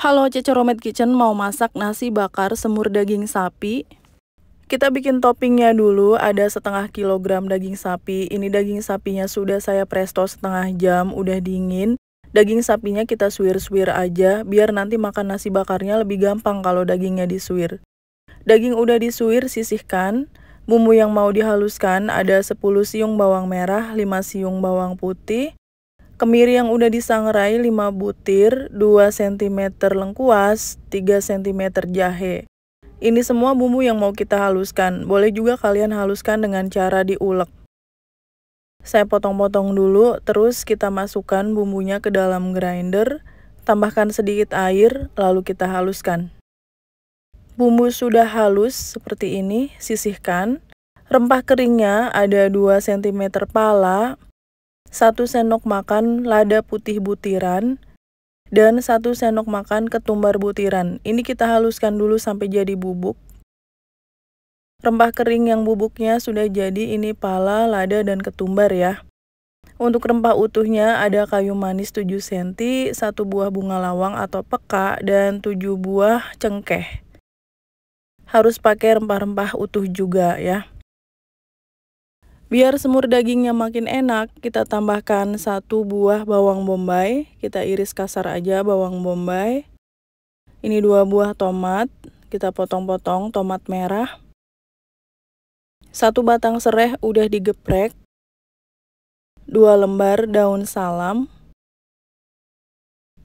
Halo Romet Kitchen mau masak nasi bakar semur daging sapi Kita bikin toppingnya dulu ada setengah kilogram daging sapi Ini daging sapinya sudah saya presto setengah jam udah dingin Daging sapinya kita suwir-suwir aja biar nanti makan nasi bakarnya lebih gampang kalau dagingnya disuwir Daging udah disuwir sisihkan Bumbu yang mau dihaluskan ada 10 siung bawang merah, 5 siung bawang putih, Kemiri yang udah disangrai 5 butir, 2 cm lengkuas, 3 cm jahe. Ini semua bumbu yang mau kita haluskan. Boleh juga kalian haluskan dengan cara diulek. Saya potong-potong dulu, terus kita masukkan bumbunya ke dalam grinder, tambahkan sedikit air, lalu kita haluskan. Bumbu sudah halus seperti ini, sisihkan. Rempah keringnya ada 2 cm pala, 1 sendok makan lada putih butiran, dan 1 sendok makan ketumbar butiran. Ini kita haluskan dulu sampai jadi bubuk. Rempah kering yang bubuknya sudah jadi ini pala, lada, dan ketumbar ya. Untuk rempah utuhnya ada kayu manis 7 cm, 1 buah bunga lawang atau peka, dan 7 buah cengkeh. Harus pakai rempah-rempah utuh juga ya. Biar semur dagingnya makin enak, kita tambahkan satu buah bawang bombay. Kita iris kasar aja bawang bombay. Ini dua buah tomat, kita potong-potong tomat merah. Satu batang serai udah digeprek. Dua lembar daun salam.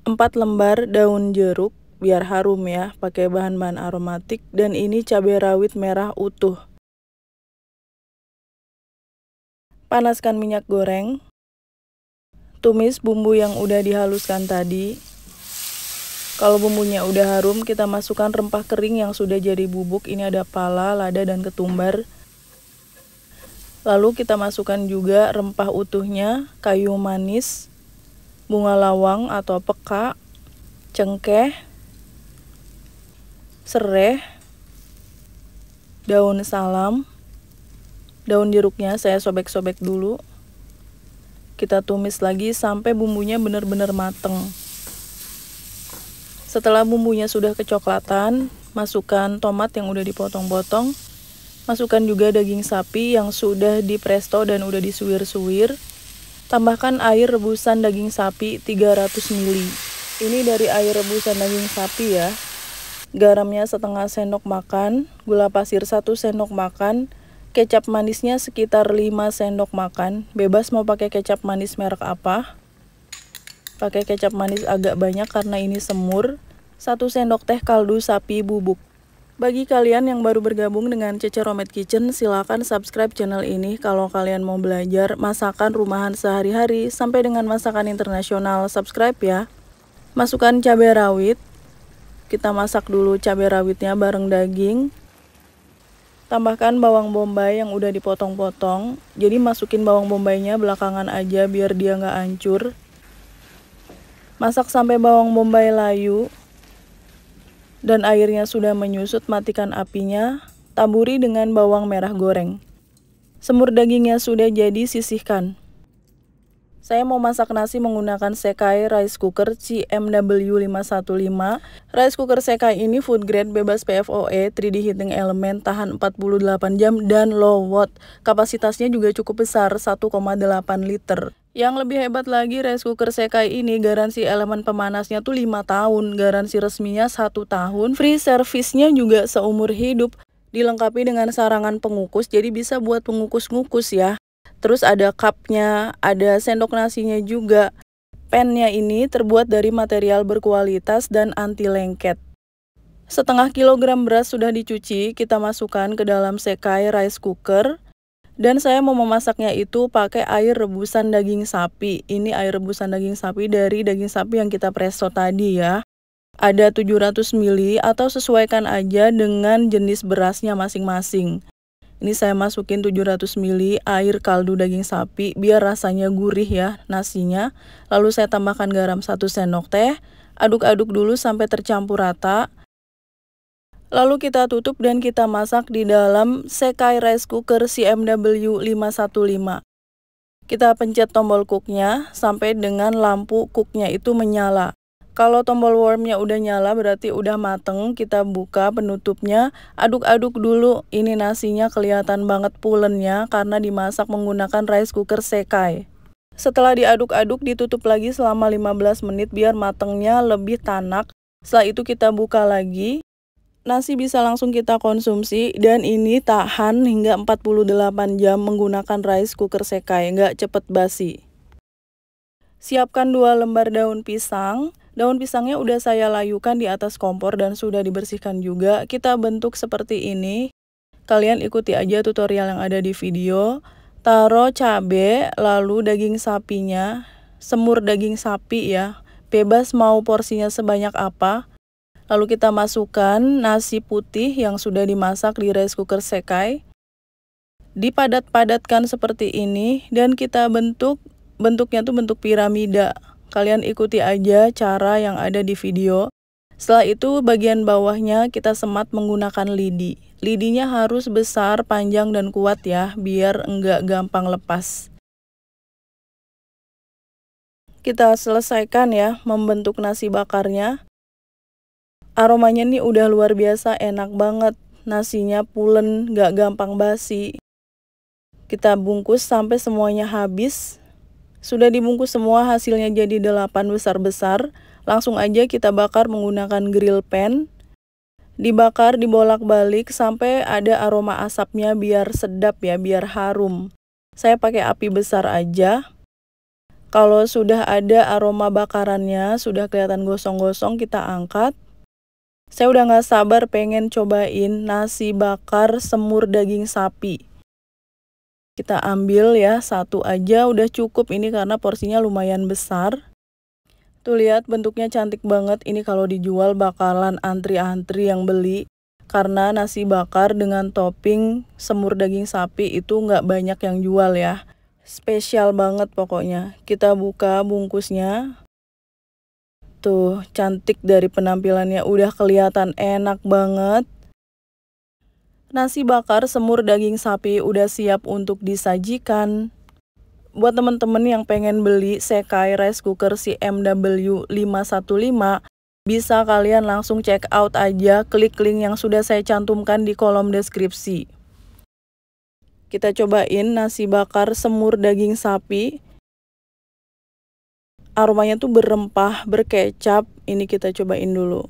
Empat lembar daun jeruk, biar harum ya, pakai bahan-bahan aromatik. Dan ini cabai rawit merah utuh. Panaskan minyak goreng. Tumis bumbu yang udah dihaluskan tadi. Kalau bumbunya udah harum, kita masukkan rempah kering yang sudah jadi bubuk. Ini ada pala, lada, dan ketumbar. Lalu kita masukkan juga rempah utuhnya, kayu manis, bunga lawang atau peka, cengkeh, serai, daun salam, daun jeruknya saya sobek-sobek dulu kita tumis lagi sampai bumbunya benar-benar mateng setelah bumbunya sudah kecoklatan masukkan tomat yang udah dipotong-potong masukkan juga daging sapi yang sudah dipresto dan udah disuir suir. tambahkan air rebusan daging sapi 300 ml ini dari air rebusan daging sapi ya garamnya setengah sendok makan gula pasir 1 sendok makan Kecap manisnya sekitar 5 sendok makan. Bebas mau pakai kecap manis merek apa. Pakai kecap manis agak banyak karena ini semur. 1 sendok teh kaldu sapi bubuk. Bagi kalian yang baru bergabung dengan Cece Romet Kitchen, silahkan subscribe channel ini kalau kalian mau belajar masakan rumahan sehari-hari sampai dengan masakan internasional. Subscribe ya. Masukkan cabai rawit. Kita masak dulu cabai rawitnya bareng daging. Tambahkan bawang bombay yang udah dipotong-potong. Jadi masukin bawang bombaynya belakangan aja biar dia nggak hancur. Masak sampai bawang bombay layu dan airnya sudah menyusut, matikan apinya. Taburi dengan bawang merah goreng. Semur dagingnya sudah jadi, sisihkan. Saya mau masak nasi menggunakan Sekai rice cooker CMW515. Rice cooker Sekai ini food grade bebas PFOE, 3D heating element, tahan 48 jam dan low watt. Kapasitasnya juga cukup besar, 1,8 liter. Yang lebih hebat lagi, rice cooker Sekai ini garansi elemen pemanasnya tuh 5 tahun, garansi resminya 1 tahun, free service-nya juga seumur hidup, dilengkapi dengan sarangan pengukus, jadi bisa buat pengukus-ngukus ya. Terus ada cupnya, ada sendok nasinya juga. Pennya ini terbuat dari material berkualitas dan anti lengket. Setengah kilogram beras sudah dicuci, kita masukkan ke dalam sekai rice cooker. Dan saya mau memasaknya itu pakai air rebusan daging sapi. Ini air rebusan daging sapi dari daging sapi yang kita presto tadi ya. Ada 700 ml atau sesuaikan aja dengan jenis berasnya masing-masing. Ini saya masukin 700 ml air kaldu daging sapi biar rasanya gurih ya nasinya. Lalu saya tambahkan garam 1 sendok teh. Aduk-aduk dulu sampai tercampur rata. Lalu kita tutup dan kita masak di dalam Sekai Rice Cooker CMW 515. Kita pencet tombol cooknya sampai dengan lampu cooknya itu menyala. Kalau tombol warmnya udah nyala berarti udah mateng, kita buka penutupnya, aduk-aduk dulu. Ini nasinya kelihatan banget pulennya karena dimasak menggunakan rice cooker Sekai. Setelah diaduk-aduk ditutup lagi selama 15 menit biar matengnya lebih tanak. Setelah itu kita buka lagi. Nasi bisa langsung kita konsumsi dan ini tahan hingga 48 jam menggunakan rice cooker Sekai, nggak cepet basi. Siapkan dua lembar daun pisang, Daun pisangnya udah saya layukan di atas kompor dan sudah dibersihkan juga. Kita bentuk seperti ini. Kalian ikuti aja tutorial yang ada di video. Taruh cabe, lalu daging sapinya, semur daging sapi ya. Bebas mau porsinya sebanyak apa. Lalu kita masukkan nasi putih yang sudah dimasak di rice cooker sekai. Dipadat-padatkan seperti ini dan kita bentuk bentuknya tuh bentuk piramida. Kalian ikuti aja cara yang ada di video. Setelah itu bagian bawahnya kita semat menggunakan lidi. Lidinya harus besar, panjang, dan kuat ya, biar enggak gampang lepas. Kita selesaikan ya membentuk nasi bakarnya. Aromanya nih udah luar biasa, enak banget. Nasinya pulen, enggak gampang basi. Kita bungkus sampai semuanya habis. Sudah dibungkus semua hasilnya jadi 8 besar-besar. Langsung aja kita bakar menggunakan grill pan. Dibakar dibolak-balik sampai ada aroma asapnya biar sedap ya, biar harum. Saya pakai api besar aja. Kalau sudah ada aroma bakarannya, sudah kelihatan gosong-gosong, kita angkat. Saya udah gak sabar pengen cobain nasi bakar semur daging sapi. Kita ambil ya, satu aja udah cukup ini karena porsinya lumayan besar. Tuh lihat bentuknya cantik banget, ini kalau dijual bakalan antri-antri yang beli. Karena nasi bakar dengan topping semur daging sapi itu nggak banyak yang jual ya. Spesial banget pokoknya. Kita buka bungkusnya. Tuh, cantik dari penampilannya udah kelihatan enak banget. Nasi bakar semur daging sapi udah siap untuk disajikan. Buat teman-teman yang pengen beli Sekai Rice Cooker CMW515, bisa kalian langsung check out aja klik link yang sudah saya cantumkan di kolom deskripsi. Kita cobain nasi bakar semur daging sapi. Aromanya tuh berempah, berkecap. Ini kita cobain dulu.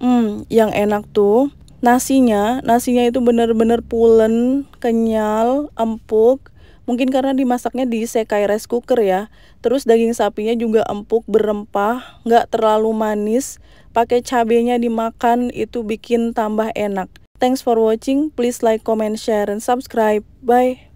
Hmm, yang enak tuh nasinya nasinya itu bener-bener pulen kenyal empuk mungkin karena dimasaknya di sekai rice cooker ya terus daging sapinya juga empuk berempah nggak terlalu manis pakai cabenya dimakan itu bikin tambah enak thanks for watching please like comment share and subscribe bye